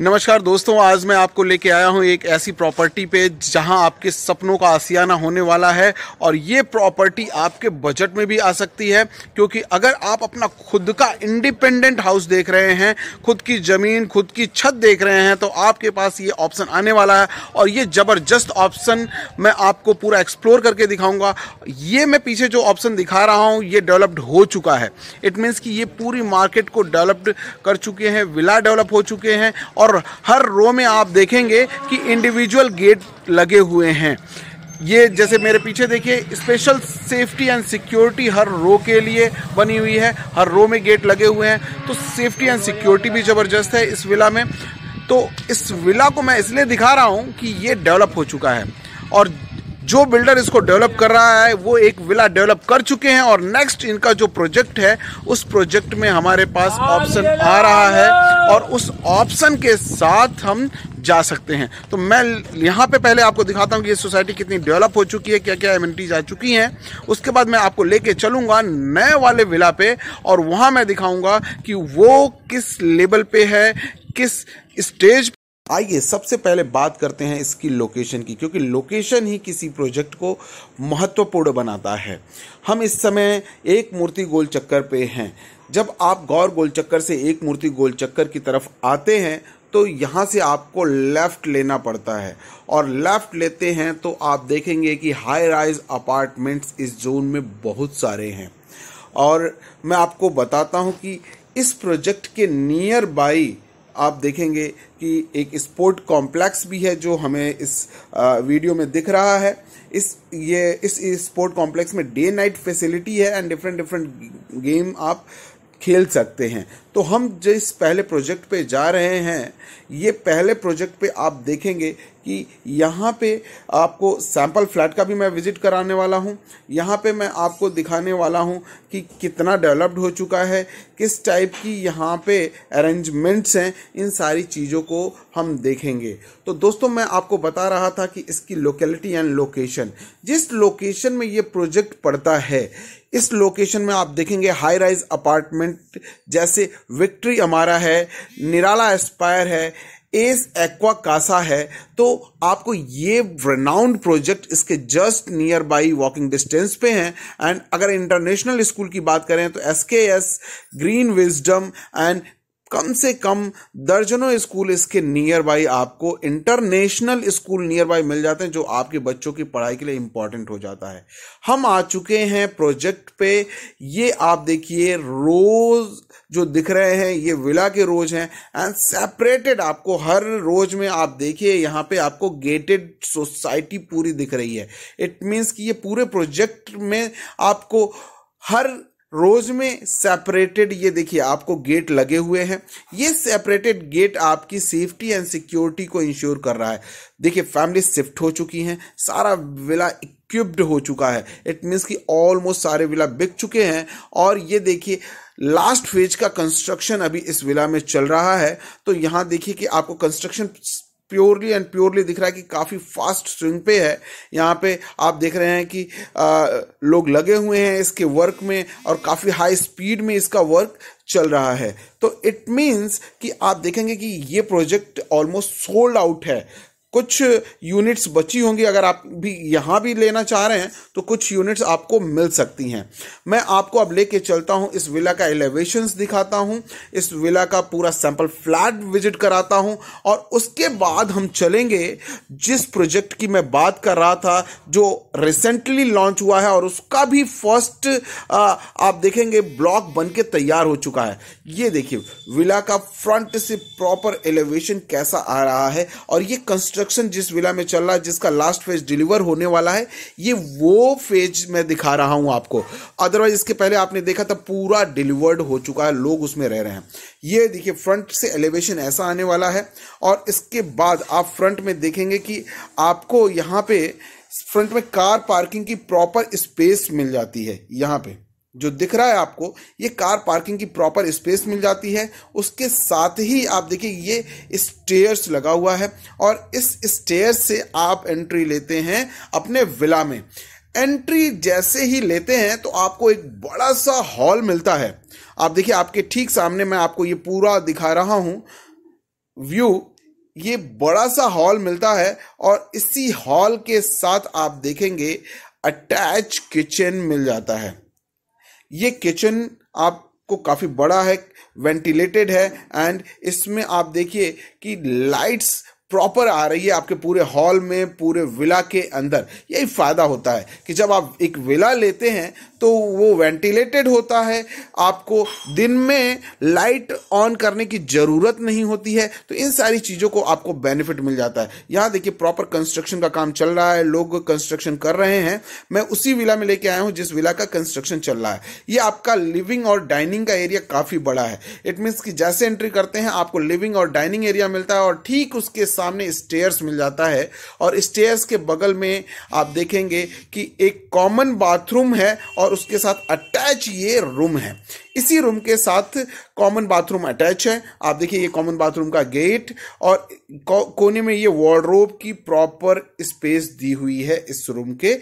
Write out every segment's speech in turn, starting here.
नमस्कार दोस्तों आज मैं आपको लेके आया हूँ एक ऐसी प्रॉपर्टी पे जहाँ आपके सपनों का आसियाना होने वाला है और ये प्रॉपर्टी आपके बजट में भी आ सकती है क्योंकि अगर आप अपना खुद का इंडिपेंडेंट हाउस देख रहे हैं खुद की ज़मीन खुद की छत देख रहे हैं तो आपके पास ये ऑप्शन आने वाला है और ये ज़बरदस्त ऑप्शन मैं आपको पूरा एक्सप्लोर करके दिखाऊँगा ये मैं पीछे जो ऑप्शन दिखा रहा हूँ ये डेवलप्ड हो चुका है इट मीन्स कि ये पूरी मार्केट को डेवलप्ड कर चुके हैं विला डेवलप हो चुके हैं और और हर रो में आप देखेंगे कि इंडिविजुअल गेट लगे हुए हैं ये जैसे मेरे पीछे देखिए स्पेशल सेफ्टी एंड सिक्योरिटी हर रो के लिए बनी हुई है हर रो में गेट लगे हुए हैं तो सेफ्टी एंड सिक्योरिटी भी ज़बरदस्त है इस विला में तो इस विला को मैं इसलिए दिखा रहा हूँ कि ये डेवलप हो चुका है और जो बिल्डर इसको डेवलप कर रहा है वो एक विला डेवलप कर चुके हैं और नेक्स्ट इनका जो प्रोजेक्ट है उस प्रोजेक्ट में हमारे पास ऑप्शन हाँ, आ रहा है और उस ऑप्शन के साथ हम जा सकते हैं तो मैं यहाँ पे पहले आपको दिखाता हूँ कि ये सोसाइटी कितनी डेवलप हो चुकी है क्या क्या एमिनिटीज आ चुकी हैं उसके बाद मैं आपको लेके चलूँगा नए वाले विला पे और वहाँ मैं दिखाऊँगा कि वो किस लेवल पे है किस स्टेज आइए सबसे पहले बात करते हैं इसकी लोकेशन की क्योंकि लोकेशन ही किसी प्रोजेक्ट को महत्वपूर्ण बनाता है हम इस समय एक मूर्ति गोल चक्कर पे हैं जब आप गौर गोल चक्कर से एक मूर्ति गोल चक्कर की तरफ आते हैं तो यहाँ से आपको लेफ़्ट लेना पड़ता है और लेफ़्ट लेते हैं तो आप देखेंगे कि हाई राइज अपार्टमेंट्स इस जोन में बहुत सारे हैं और मैं आपको बताता हूँ कि इस प्रोजेक्ट के नियर बाई आप देखेंगे कि एक स्पोर्ट कॉम्प्लेक्स भी है जो हमें इस वीडियो में दिख रहा है इस ये इस स्पोर्ट कॉम्प्लेक्स में डे नाइट फैसिलिटी है एंड डिफरेंट डिफरेंट गेम आप खेल सकते हैं तो हम जिस पहले प्रोजेक्ट पे जा रहे हैं ये पहले प्रोजेक्ट पे आप देखेंगे कि यहाँ पे आपको सैम्पल फ्लैट का भी मैं विज़िट कराने वाला हूँ यहाँ पे मैं आपको दिखाने वाला हूँ कि कितना डेवलप्ड हो चुका है किस टाइप की यहाँ पे अरेंजमेंट्स हैं इन सारी चीज़ों को हम देखेंगे तो दोस्तों मैं आपको बता रहा था कि इसकी लोकेलिटी एंड लोकेशन जिस लोकेशन में ये प्रोजेक्ट पड़ता है इस लोकेशन में आप देखेंगे हाई राइज अपार्टमेंट जैसे विक्ट्री हमारा है निराला एस्पायर है एस एक्वा कासा है तो आपको ये रेनाउंड प्रोजेक्ट इसके just near by walking distance पे हैं एंड अगर इंटरनेशनल स्कूल की बात करें तो S K S Green Wisdom and कम से कम दर्जनों स्कूल इसके नियर बाई आपको इंटरनेशनल स्कूल नियर बाई मिल जाते हैं जो आपके बच्चों की पढ़ाई के लिए इंपॉर्टेंट हो जाता है हम आ चुके हैं प्रोजेक्ट पे ये आप देखिए रोज जो दिख रहे हैं ये विला के रोज हैं एंड सेपरेटेड आपको हर रोज में आप देखिए यहाँ पे आपको गेटेड सोसाइटी पूरी दिख रही है इट मीन्स कि ये पूरे प्रोजेक्ट में आपको हर रोज में सेपरेटेड ये देखिए आपको गेट लगे हुए हैं ये सेपरेटेड गेट आपकी सेफ्टी एंड सिक्योरिटी को इंश्योर कर रहा है देखिए फैमिली शिफ्ट हो चुकी हैं सारा विला इक्विप्ड हो चुका है इट मीन्स कि ऑलमोस्ट सारे विला बिक चुके हैं और ये देखिए लास्ट फेज का कंस्ट्रक्शन अभी इस विला में चल रहा है तो यहाँ देखिए कि आपको कंस्ट्रक्शन प्योरली एंड प्योरली दिख रहा है कि काफ़ी फास्ट स्विंग पे है यहाँ पे आप देख रहे हैं कि आ, लोग लगे हुए हैं इसके वर्क में और काफ़ी हाई स्पीड में इसका वर्क चल रहा है तो इट मीन्स कि आप देखेंगे कि ये प्रोजेक्ट ऑलमोस्ट सोल्ड आउट है कुछ यूनिट्स बची होंगी अगर आप भी यहाँ भी लेना चाह रहे हैं तो कुछ यूनिट्स आपको मिल सकती हैं मैं आपको अब लेके चलता हूँ इस विला का एलिवेशंस दिखाता हूँ इस विला का पूरा सैंपल फ्लैट विजिट कराता हूँ और उसके बाद हम चलेंगे जिस प्रोजेक्ट की मैं बात कर रहा था जो रिसेंटली लॉन्च हुआ है और उसका भी फर्स्ट आप देखेंगे ब्लॉक बन के तैयार हो चुका है ये देखिए विला का फ्रंट से प्रॉपर एलिवेशन कैसा आ रहा है और ये कंस्ट्रक्ट कंस्ट्रक्शन जिस विला में चल रहा है जिसका लास्ट फेज डिलीवर होने वाला है ये वो फेज मैं दिखा रहा हूं आपको अदरवाइज इसके पहले आपने देखा था पूरा डिलीवर्ड हो चुका है लोग उसमें रह रहे हैं ये देखिए फ्रंट से एलिवेशन ऐसा आने वाला है और इसके बाद आप फ्रंट में देखेंगे कि आपको यहाँ पे फ्रंट में कार पार्किंग की प्रॉपर स्पेस मिल जाती है यहाँ पे जो दिख रहा है आपको ये कार पार्किंग की प्रॉपर स्पेस मिल जाती है उसके साथ ही आप देखिए ये स्टेयर्स लगा हुआ है और इस स्टेयर्स से आप एंट्री लेते हैं अपने विला में एंट्री जैसे ही लेते हैं तो आपको एक बड़ा सा हॉल मिलता है आप देखिए आपके ठीक सामने मैं आपको ये पूरा दिखा रहा हूँ व्यू ये बड़ा सा हॉल मिलता है और इसी हॉल के साथ आप देखेंगे अटैच किचन मिल जाता है ये किचन आपको काफ़ी बड़ा है वेंटिलेटेड है एंड इसमें आप देखिए कि लाइट्स प्रॉपर आ रही है आपके पूरे हॉल में पूरे विला के अंदर यही फ़ायदा होता है कि जब आप एक विला लेते हैं तो वो वेंटिलेटेड होता है आपको दिन में लाइट ऑन करने की ज़रूरत नहीं होती है तो इन सारी चीज़ों को आपको बेनिफिट मिल जाता है यहाँ देखिए प्रॉपर कंस्ट्रक्शन का काम चल रहा है लोग कंस्ट्रक्शन कर रहे हैं मैं उसी विला में लेके आया हूँ जिस विला का कंस्ट्रक्शन चल रहा है ये आपका लिविंग और डाइनिंग का एरिया काफ़ी बड़ा है इट मीन्स कि जैसे एंट्री करते हैं आपको लिविंग और डाइनिंग एरिया मिलता है और ठीक उसके सामने स्टेयर्स मिल जाता है और स्टेयर्स के बगल में आप देखेंगे कि एक कॉमन बाथरूम है और उसके साथ अटैच ये रूम है इसी रूम के साथ कॉमन बाथरूम अटैच है आप देखिए ये कॉमन बाथरूम का गेट और कोने में ये वार्डरोब की प्रॉपर स्पेस दी हुई है इस रूम के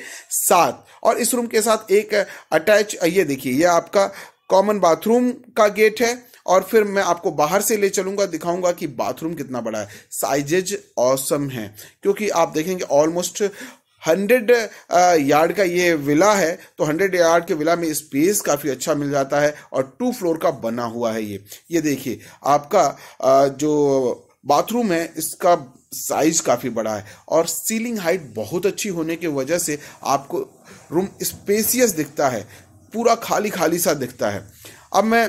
साथ और इस रूम के साथ एक अटैच ये देखिए ये आपका कॉमन बाथरूम का गेट है और फिर मैं आपको बाहर से ले चलूंगा दिखाऊंगा कि बाथरूम कितना बड़ा है साइजेज ऑसम है क्योंकि आप देखेंगे ऑलमोस्ट हंड्रेड यार्ड का ये विला है तो हंड्रेड यार्ड के विला में स्पेस काफ़ी अच्छा मिल जाता है और टू फ्लोर का बना हुआ है ये ये देखिए आपका आ, जो बाथरूम है इसका साइज काफ़ी बड़ा है और सीलिंग हाइट बहुत अच्छी होने के वजह से आपको रूम स्पेसियस दिखता है पूरा खाली खाली सा दिखता है अब मैं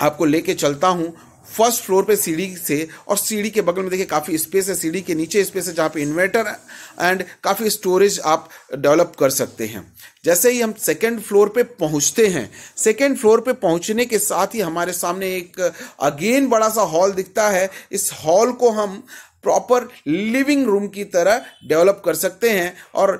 आपको लेके चलता हूँ फर्स्ट फ्लोर पे सीढ़ी से और सीढ़ी के बगल में देखिए काफ़ी स्पेस है सीढ़ी के नीचे स्पेस है जहाँ पे इन्वर्टर एंड काफ़ी स्टोरेज आप डेवलप कर सकते हैं जैसे ही हम सेकेंड फ्लोर पे पहुँचते हैं सेकेंड फ्लोर पे पहुँचने के साथ ही हमारे सामने एक अगेन बड़ा सा हॉल दिखता है इस हॉल को हम प्रॉपर लिविंग रूम की तरह डेवलप कर सकते हैं और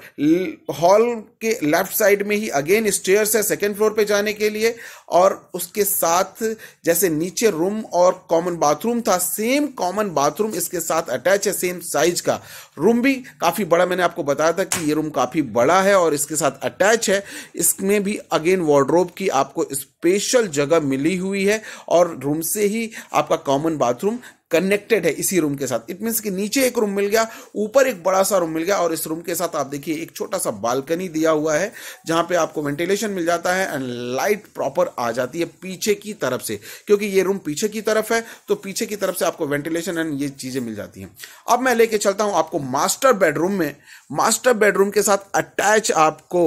हॉल के लेफ्ट साइड में ही अगेन स्टेयर्स है सेकेंड फ्लोर पे जाने के लिए और उसके साथ जैसे नीचे रूम और कॉमन बाथरूम था सेम कॉमन बाथरूम इसके साथ अटैच है सेम साइज का रूम भी काफ़ी बड़ा मैंने आपको बताया था कि ये रूम काफ़ी बड़ा है और इसके साथ अटैच है इसमें भी अगेन वार्ड्रोब की आपको स्पेशल जगह मिली हुई है और रूम से ही आपका कॉमन बाथरूम कनेक्टेड है इसी रूम के साथ इट मीन्स कि नीचे एक रूम मिल गया ऊपर एक बड़ा सा रूम मिल गया और इस रूम के साथ आप देखिए एक छोटा सा बालकनी दिया हुआ है जहां पे आपको वेंटिलेशन मिल जाता है एंड लाइट प्रॉपर आ जाती है पीछे की तरफ से क्योंकि ये रूम पीछे की तरफ है तो पीछे की तरफ से आपको वेंटिलेशन एंड ये चीजें मिल जाती हैं अब मैं लेके चलता हूं आपको मास्टर बेडरूम में मास्टर बेडरूम के साथ अटैच आपको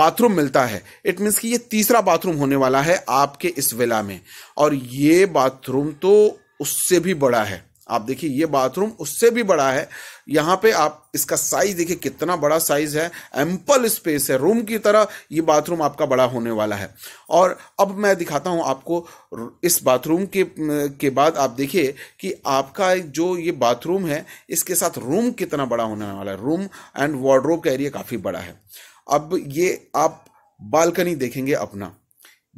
बाथरूम मिलता है इट मीन्स कि ये तीसरा बाथरूम होने वाला है आपके इस विला में और ये बाथरूम तो उससे भी बड़ा है आप देखिए ये बाथरूम उससे भी बड़ा है यहाँ पे आप इसका साइज देखिए कितना बड़ा साइज है एम्पल स्पेस है रूम की तरह ये बाथरूम आपका बड़ा होने वाला है और अब मैं दिखाता हूँ आपको इस बाथरूम के के बाद आप देखिए कि आपका जो ये बाथरूम है इसके साथ रूम कितना बड़ा होने वाला है रूम एंड वार्ड्रोब का एरिया काफ़ी बड़ा है अब ये आप बालकनी देखेंगे अपना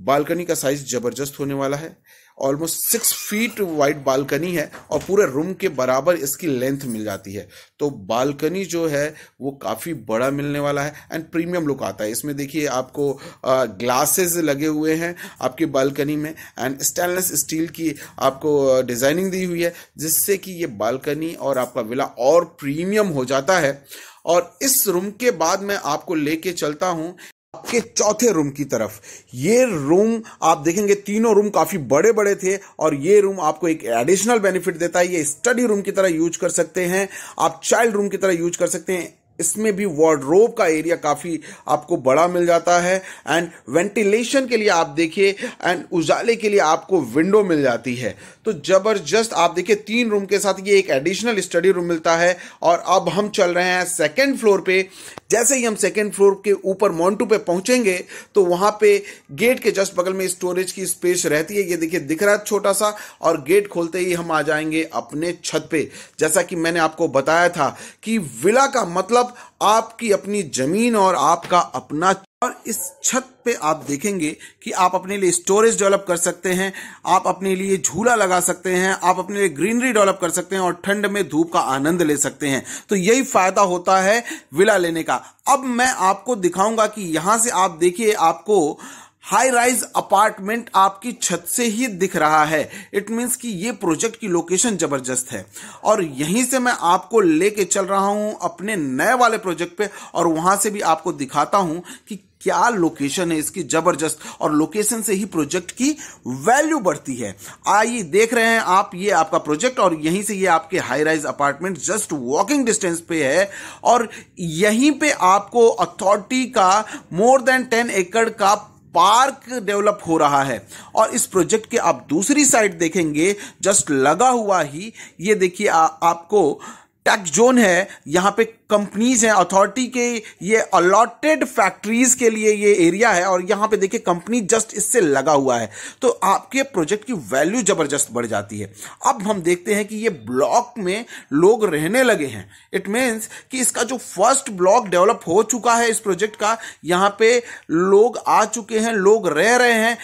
बालकनी का साइज जबरदस्त होने वाला है almost six feet wide balcony है और पूरे रूम के बराबर इसकी लेंथ मिल जाती है तो बालकनी जो है वो काफ़ी बड़ा मिलने वाला है एंड प्रीमियम लुक आता है इसमें देखिए आपको ग्लासेस लगे हुए हैं आपकी बालकनी में एंड स्टेनलेस स्टील की आपको डिज़ाइनिंग दी हुई है जिससे कि ये बालकनी और आपका विला और प्रीमियम हो जाता है और इस रूम के बाद मैं आपको लेके चलता हूँ आपके चौथे रूम की तरफ ये रूम आप देखेंगे तीनों रूम काफी बड़े बड़े थे और ये रूम आपको एक एडिशनल बेनिफिट देता है ये स्टडी रूम की तरह यूज कर सकते हैं आप चाइल्ड रूम की तरह यूज कर सकते हैं इसमें भी वार्ड्रोब का एरिया काफ़ी आपको बड़ा मिल जाता है एंड वेंटिलेशन के लिए आप देखिए एंड उजाले के लिए आपको विंडो मिल जाती है तो ज़बरदस्त आप देखिए तीन रूम के साथ ये एक एडिशनल स्टडी रूम मिलता है और अब हम चल रहे हैं सेकेंड फ्लोर पे जैसे ही हम सेकेंड फ्लोर के ऊपर मॉन्टू पे पहुंचेंगे तो वहां पे गेट के जस्ट बगल में स्टोरेज की स्पेस रहती है ये देखिए दिख रहा है छोटा सा और गेट खोलते ही हम आ जाएंगे अपने छत पे जैसा कि मैंने आपको बताया था कि विला का मतलब आपकी अपनी जमीन और आपका अपना और इस छत पे आप देखेंगे कि आप अपने लिए स्टोरेज डेवलप कर सकते हैं आप अपने लिए झूला लगा सकते हैं आप अपने लिए ग्रीनरी डेवलप कर सकते हैं और ठंड में धूप का आनंद ले सकते हैं तो यही फायदा होता है विला लेने का अब मैं आपको दिखाऊंगा कि यहां से आप देखिए आपको हाई राइज अपार्टमेंट आपकी छत से ही दिख रहा है इट मीन्स कि ये प्रोजेक्ट की लोकेशन जबरदस्त है और यहीं से मैं आपको लेके चल रहा हूं अपने नए वाले प्रोजेक्ट पे और वहां से भी आपको दिखाता हूं कि क्या लोकेशन है इसकी जबरदस्त और लोकेशन से ही प्रोजेक्ट की वैल्यू बढ़ती है आइए देख रहे हैं आप ये आपका प्रोजेक्ट और यहीं से ये आपके high rise apartment just walking distance पे है और यहीं पे आपको अथॉरिटी का मोर देन टेन एकड़ का पार्क डेवलप हो रहा है और इस प्रोजेक्ट के आप दूसरी साइड देखेंगे जस्ट लगा हुआ ही ये देखिए आपको टैक्स जोन है यहाँ पे कंपनीज हैं अथॉरिटी के ये अलॉटेड फैक्ट्रीज के लिए ये एरिया है और यहाँ पे देखिए कंपनी जस्ट इससे लगा हुआ है तो आपके प्रोजेक्ट की वैल्यू जबरदस्त बढ़ जाती है अब हम देखते हैं कि ये ब्लॉक में लोग रहने लगे हैं इट मीन्स कि इसका जो फर्स्ट ब्लॉक डेवलप हो चुका है इस प्रोजेक्ट का यहाँ पे लोग आ चुके हैं लोग रह रहे हैं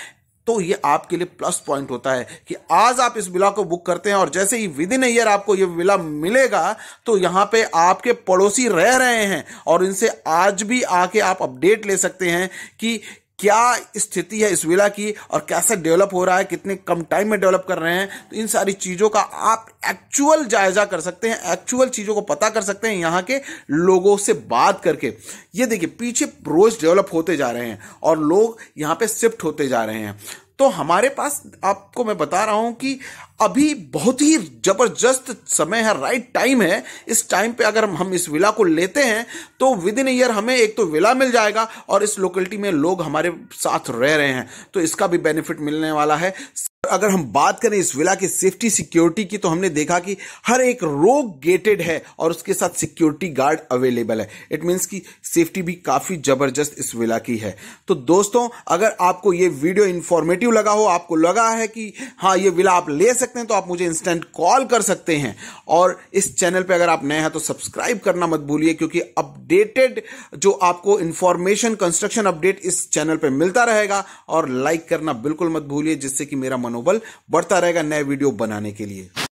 तो ये आपके लिए प्लस पॉइंट होता है कि आज आप इस विला को बुक करते हैं और जैसे ही विद इन ईयर आपको ये विला मिलेगा तो यहाँ पे आपके पड़ोसी रह रहे हैं और इनसे आज भी आके आप अपडेट ले सकते हैं कि क्या स्थिति है इस विला की और कैसे डेवलप हो रहा है कितने कम टाइम में डेवलप कर रहे हैं तो इन सारी चीज़ों का आप एक्चुअल जायजा कर सकते हैं एक्चुअल चीज़ों को पता कर सकते हैं यहाँ के लोगों से बात करके ये देखिए पीछे रोज डेवलप होते जा रहे हैं और लोग यहाँ पे शिफ्ट होते जा रहे हैं तो हमारे पास आपको मैं बता रहा हूं कि अभी बहुत ही जबरदस्त समय है राइट टाइम है इस टाइम पे अगर हम इस विला को लेते हैं तो विद इन ईयर हमें एक तो विला मिल जाएगा और इस लोकेलिटी में लोग हमारे साथ रह रहे हैं तो इसका भी बेनिफिट मिलने वाला है अगर हम बात करें इस विला की सेफ्टी सिक्योरिटी की तो हमने देखा कि हर एक रो गेटेड है और उसके साथ सिक्योरिटी गार्ड अवेलेबल है इट मीन्स की सेफ्टी भी काफी जबरदस्त इस विला की है तो दोस्तों अगर आपको ये वीडियो इंफॉर्मेटिव लगा हो आपको लगा है कि हाँ ये विला आप ले सकते हैं तो आप मुझे इंस्टेंट कॉल कर सकते हैं और इस चैनल पर अगर आप नए हैं तो सब्सक्राइब करना मत भूलिए क्योंकि अपडेटेड जो आपको इन्फॉर्मेशन कंस्ट्रक्शन अपडेट इस चैनल पर मिलता रहेगा और लाइक करना बिल्कुल मत भूलिए जिससे कि मेरा मनो मनोबल बढ़ता रहेगा नए वीडियो बनाने के लिए